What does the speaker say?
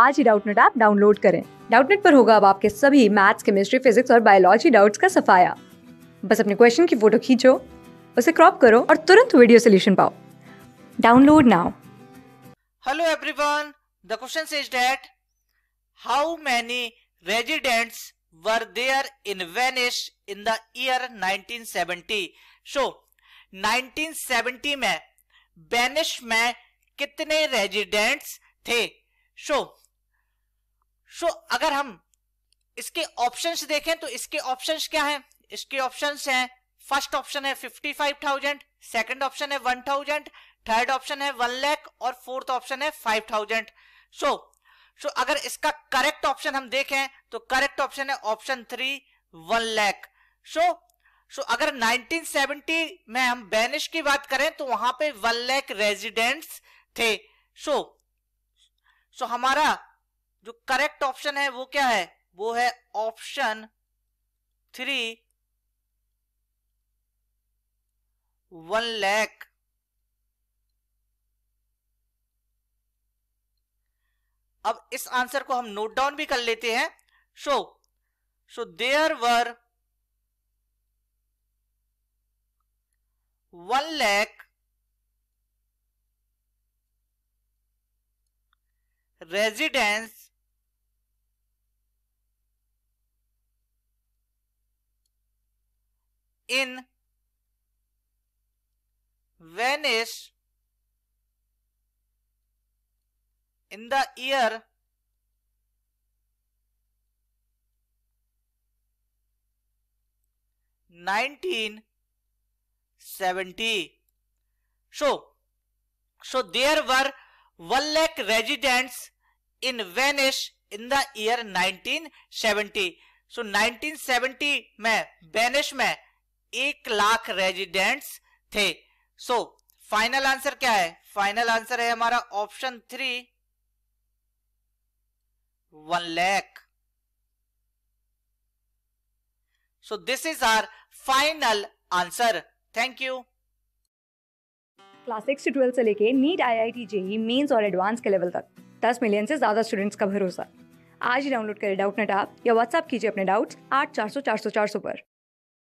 आज ही Doubtnut app download करें डाउटनेट पर होगा अब आपके सभी मैथ्स केमिस्ट्री फिजिक्स और बायोलॉजी डाउट्स का सफाया बस अपने क्वेश्चन की फोटो खींचो उसे क्रॉप करो और तुरंत वीडियो सोल्यूशन पाओ download now hello everyone the question is that how many residents were there in Venice in the year 1970 so 1970 में वेनिस में कितने रेजिडेंट्स थे सो so सो so, अगर हम इसके ऑप्शंस देखें तो इसके ऑप्शंस क्या हैं इसके ऑप्शंस हैं फर्स्ट ऑप्शन है fifty five thousand second option है वन थाउजेंड थर्ड ऑप्शन है वन लैख और फोर्थ ऑप्शन है फाइव थाउजेंड सो सो अगर इसका करेक्ट ऑप्शन हम देखें तो करेक्ट ऑप्शन है option three one lakh so so अगर 1970 में हम बैनिश की बात करें तो वहां पे वन लैख रेजिडेंट्स थे सो so, सो so हमारा जो करेक्ट ऑप्शन है वो क्या है वो है ऑप्शन थ्री वन लैख अब इस आंसर को हम नोट डाउन भी कर लेते हैं so so there were one lakh residence in Venice in the year 1970. So, so there were 1 lakh residents in Venice in the year 1970. So 1970 में Venice में एक लाख रेजिडेंट्स थे सो फाइनल आंसर क्या है फाइनल आंसर है हमारा option three one lakh so this is our final answer thank you class six to twelfth से लेके NEET I I T JEE mains और एडवांस के लेवल तक दस मिलियन से ज्यादा स्टूडेंट्स का भरोसा आज ही डाउनलोड करें डाउट नेट आप या व्हाट्सएप कीजिए अपने डाउट्स आठ चार सौ चार सौ चार सौ पर